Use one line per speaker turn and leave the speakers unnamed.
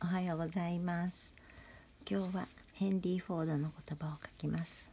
おはようございます今日はヘンリー・フォードの言葉を書きます